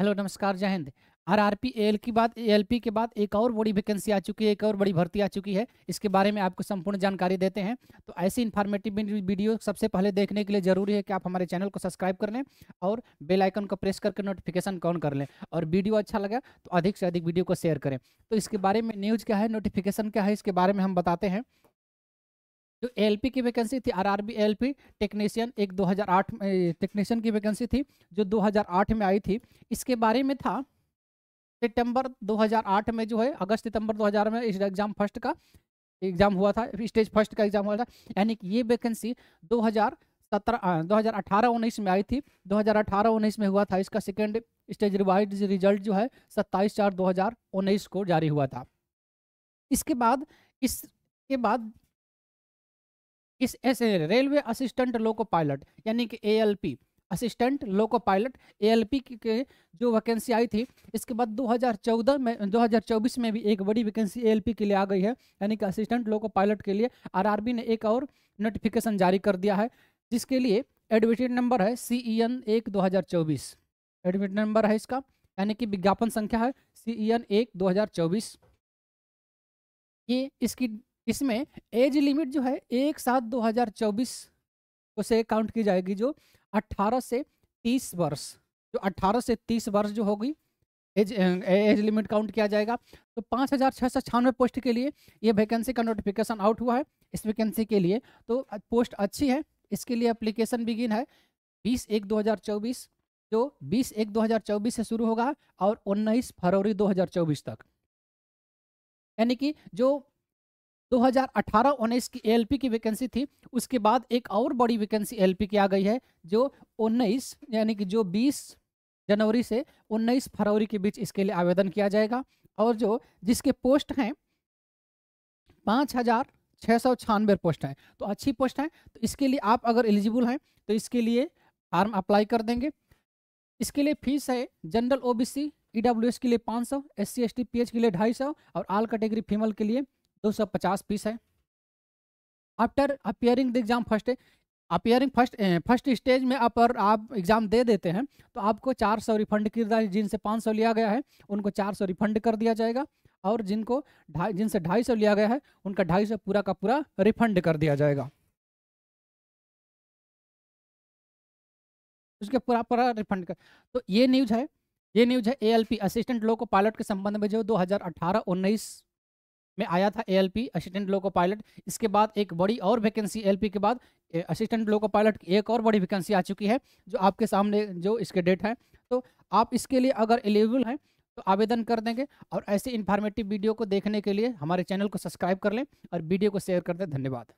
hello नमस्कार जय हिंद आर आर पी एल की बात एल पी के बाद एक और बड़ी वैकेंसी आ चुकी है एक और बड़ी भर्ती आ चुकी है इसके बारे में आपको संपूर्ण जानकारी देते हैं तो ऐसी इन्फॉर्मेटिव वीडियो सबसे पहले देखने के लिए जरूरी है कि आप हमारे चैनल को सब्सक्राइब कर लें और बेल आइकन को प्रेस करके नोटिफिकेशन ऑन कर लें और वीडियो अच्छा लगा तो अधिक से अधिक वीडियो को शेयर करें तो इसके बारे में न्यूज़ क्या है नोटिफिकेशन क्या है इसके बारे में हम बताते हैं जो एलपी की वैकेंसी थी आरआरबी एलपी टेक्नीशियन एक 2008 में टेक्नीशियन की वैकेंसी थी जो 2008 में आई थी इसके बारे में था सितंबर 2008 में जो है अगस्त सितंबर 2000 में इस एग्जाम फर्स्ट का एग्जाम हुआ था स्टेज फर्स्ट का एग्जाम हुआ था यानी कि ये वैकेंसी 2017 अठारह उन्नीस में आई थी अठारह उन्नीस में हुआ था इसका सेकेंड स्टेज रिवाइज रिजल्ट जो है सत्ताईस चार उन्नीस को जारी हुआ था इसके बाद इसके बाद इस S railway assistant loco pilot यानी कि ए असिस्टेंट लोको पायलट ए के जो वैकेंसी आई थी इसके बाद 2014 में 2024 में भी एक बड़ी वैकेंसी ए के लिए आ गई है यानी कि असिस्टेंट लोको पायलट के लिए आरआरबी ने एक और नोटिफिकेशन जारी कर दिया है जिसके लिए एडमिटेड नंबर है सी ई एन एक दो हज़ार चौबीस एडमिट नंबर है इसका यानी कि विज्ञापन संख्या है सी ई एन एक दो हज़ार चौबीस ये इसकी इसमें एज लिमिट जो है एक सात दो हजार चौबीस उसे काउंट की जाएगी जो 18 से 30 वर्ष जो 18 से 30 वर्ष जो होगी एज एज लिमिट काउंट किया जाएगा तो पाँच हज़ार छः सौ छियानवे पोस्ट के लिए ये वैकेंसी का नोटिफिकेशन आउट हुआ है इस वैकेंसी के लिए तो पोस्ट अच्छी है इसके लिए अप्लीकेशन बिगिन है बीस एक दो हज़ार चौबीस जो बीस एक दो हज़ार चौबीस से शुरू होगा और उन्नीस फरवरी दो हज़ार चौबीस तक यानी कि जो 2018-19 की एएलपी की वैकेंसी थी उसके बाद एक और बड़ी वैकेंसी एएलपी की आ गई है जो 19 यानी कि जो 20 जनवरी से 19 फरवरी के बीच इसके लिए आवेदन किया जाएगा और जो जिसके पोस्ट हैं पाँच हजार छः सौ छियानवे पोस्ट हैं तो अच्छी पोस्ट हैं तो इसके लिए आप अगर एलिजिबल हैं तो इसके लिए फार्म अप्लाई कर देंगे इसके लिए फीस है जनरल ओबीसी ईडब्ल्यूएस के लिए पाँच सौ एस सी के लिए ढाई सौ और आल कैटेगरी फीमेल के लिए दो सौ पचास पीस है after appearing the exam first appearing first first stage में आप और आप एग्ज़ाम दे देते हैं तो आपको चार सौ रिफंड किया जिनसे पाँच सौ लिया गया है उनको चार सौ रिफंड कर दिया जाएगा और जिनको ढाई जिनसे ढाई सौ लिया गया है उनका ढाई सौ पूरा का पूरा रिफंड कर दिया जाएगा उसके पूरा पूरा रिफंड कर तो ये न्यूज़ है ये न्यूज़ है एएलपी असिस्टेंट लोको पायलट के संबंध में जो 2018-19 में आया था एएलपी असिस्टेंट लोको पायलट इसके बाद एक बड़ी और वैकेंसी एएलपी के बाद असिस्टेंट लोको पायलट की एक और बड़ी वैकेंसी आ चुकी है जो आपके सामने जो इसके डेट है तो आप इसके लिए अगर एलिजिबल हैं तो आवेदन कर देंगे और ऐसे इन्फॉर्मेटिव वीडियो को देखने के लिए हमारे चैनल को सब्सक्राइब कर लें और वीडियो को शेयर कर दें धन्यवाद